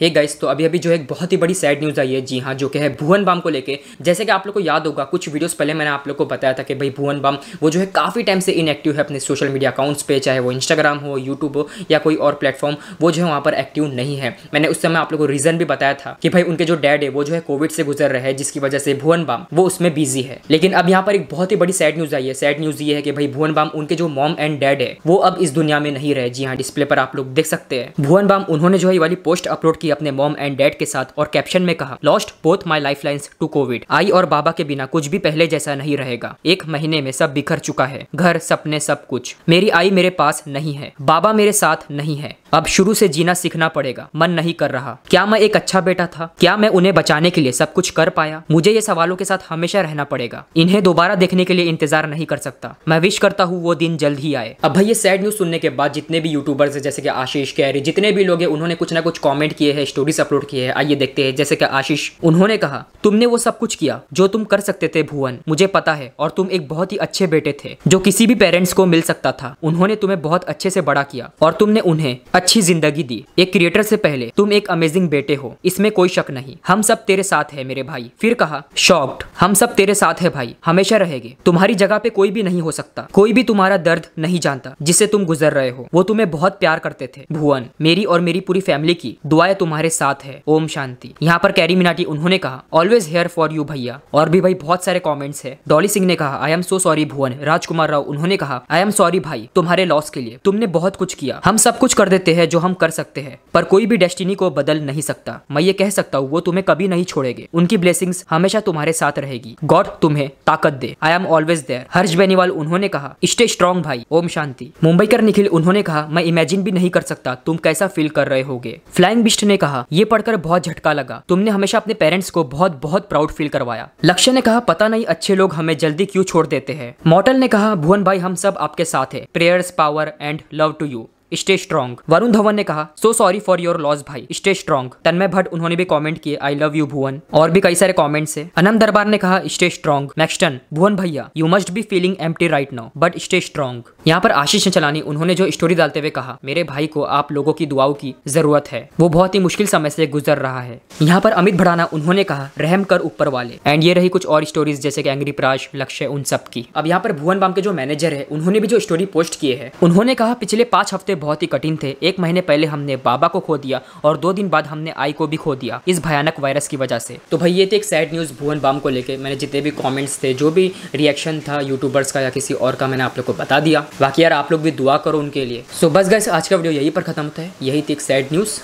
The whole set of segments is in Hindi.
हे गाइस तो अभी अभी जो है बहुत ही बड़ी सैड न्यूज़ आई है जी हाँ जो कि है भुवन बाम को लेके जैसे कि आप लोग को याद होगा कुछ वीडियोस पहले मैंने आप लोगों को बताया था कि भाई भुवन बाम वो जो है काफ़ी टाइम से इनएक्टिव है अपने सोशल मीडिया अकाउंट्स पे चाहे वो इंस्टाग्राम हो यूट्यूब हो या कोई और प्लेटफॉर्म वो जो है वहाँ पर एक्टिव नहीं है मैंने उस समय आप लोग को रीज़न भी बताया था कि भाई उनके जो डैड है वो जो है कोविड से गुजर रहे हैं जिसकी वजह से भुवन बाम वो उसमें बिजी है लेकिन अब यहाँ पर एक बहुत ही बड़ी सैड न्यूज़ आई है सैड न्यूज़ ये है कि भाई भुवन बाम उनके जो मॉम एंड डैड है वो अब इस दुनिया में नहीं रहे जी हाँ डिस्प्ले पर आप लोग देख सकते हैं भुवन बाम उन्होंने जो है वाली पोस्ट अपलोड की थी अपने मॉम एंड डैड के साथ और कैप्शन में कहा lost both my lifeline to covid I और बाबा के बिना कुछ भी पहले जैसा नहीं रहेगा एक महीने में सब बिखर चुका है घर सपने सब कुछ मेरी आई मेरे पास नहीं है बाबा मेरे साथ नहीं है अब शुरू से जीना सीखना पड़ेगा मन नहीं कर रहा क्या मैं एक अच्छा बेटा था क्या मैं उन्हें बचाने के लिए सब कुछ कर पाया मुझे ये सवालों के साथ हमेशा रहना पड़ेगा इन्हें दोबारा देखने के लिए इंतजार नहीं कर सकता मैं विश करता हूँ वो दिन जल्द ही आए अब भाई ये सैड न्यूज सुनने के बाद जितने भी यूट्यूबर्स है जैसे कि आशीष कैरी जितने भी लोग हैं उन्होंने कुछ ना कुछ कॉमेंट किए हैं स्टोरीज अपलोड किए हैं आइए देखते हैं जैसे कि आशीष उन्होंने कहा तुमने वो सब कुछ किया जो तुम कर सकते थे भुवन मुझे पता है और तुम एक बहुत ही अच्छे बेटे थे जो किसी भी पेरेंट्स को मिल सकता था उन्होंने तुम्हें बहुत अच्छे से बड़ा किया और तुमने उन्हें अच्छी जिंदगी दी एक क्रिएटर से पहले तुम एक अमेजिंग बेटे हो इसमें कोई शक नहीं हम सब तेरे साथ है मेरे भाई फिर कहा शॉक्ड हम सब तेरे साथ है भाई हमेशा रहेगी तुम्हारी जगह पे कोई भी नहीं हो सकता कोई भी तुम्हारा दर्द नहीं जानता जिसे तुम गुजर रहे हो वो तुम्हें बहुत प्यार करते थे भुवन मेरी और मेरी पूरी फैमिली की दुआएं तुम्हारे साथ है ओम शांति यहाँ पर कैरी मिनाटी उन्होंने कहा ऑलवेज हेयर फॉर यू भैया और भी भाई बहुत सारे कॉमेंट्स है डॉली सिंह ने कहा I am so sorry Bhuvan Rajkummar Rao उन्होंने कहा आई एम सॉरी भाई तुम्हारे लॉस के लिए तुमने बहुत कुछ किया हम सब कुछ कर देते सकते हैं जो हम कर सकते हैं पर कोई भी डेस्टिनी को बदल नहीं सकता मैं ये कह सकता हूँ वो तुम्हें कभी नहीं छोड़ेंगे उनकी ब्लेसिंग हमेशा तुम्हारे साथ रहेगी गॉड तुम्हें ताकत दे I am always there Harsh Beniwal उन्होंने कहा स्टे स्ट्रॉन्ग भाई ओम शांति मुंबई कर निखिल उन्होंने कहा मैं इमेजिन भी नहीं कर सकता तुम कैसा फील कर रहे होगे फ्लाइंग बिस्ट ने कहा ये पढ़कर बहुत झटका लगा तुमने हमेशा अपने पेरेंट्स को बहुत बहुत प्राउड फील करवाया लक्ष्य ने कहा पता नहीं अच्छे लोग हमें जल्दी क्यों छोड़ देते हैं मॉटल ने कहा भुवन भाई हम सब आपके साथ है prayers power and love to you stay strong Varun Dhawan ने कहा so sorry for your loss भाई स्टे स्ट्रॉन्ग तन्मय भट्ट उन्होंने भी कमेंट किए आई लव यू भुवन और भी कई सारे कमेंट्स है अनम दरबार ने कहा स्टे स्ट्रॉन्ग मैक्सटन भुवन भैया you must be feeling em right now but stay strong यहाँ पर आशीष ने चलानी उन्होंने जो स्टोरी डालते हुए कहा मेरे भाई को आप लोगों की दुआओं की जरूरत है वो बहुत ही मुश्किल समय से गुजर रहा है यहाँ पर अमित भड़ाना उन्होंने कहा रहम कर ऊपर वाले एंड ये रही कुछ और स्टोरीज जैसे कि एंग्री प्राश लक्ष्य उन सब की अब यहाँ पर भुवन बाम के जो मैनेजर है उन्होंने भी जो स्टोरी पोस्ट किए है उन्होंने कहा पिछले पांच हफ्ते बहुत ही कठिन थे एक महीने पहले हमने बाबा को खो दिया और दो दिन बाद हमने आई को भी खो दिया इस भयानक वायरस की वजह से तो भाई ये थे एक सैड न्यूज़ भुवन बाम को लेकर मैंने जितने भी कॉमेंट्स थे जो भी रिएक्शन था यूट्यूबर्स का या किसी और का मैंने आप लोग को बता दिया बाकी यार आप लोग भी दुआ करो उनके लिए सो बस गैस आज का वीडियो यही पर खत्म होता है यही थी एक सैड न्यूज़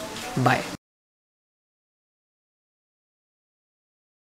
बाय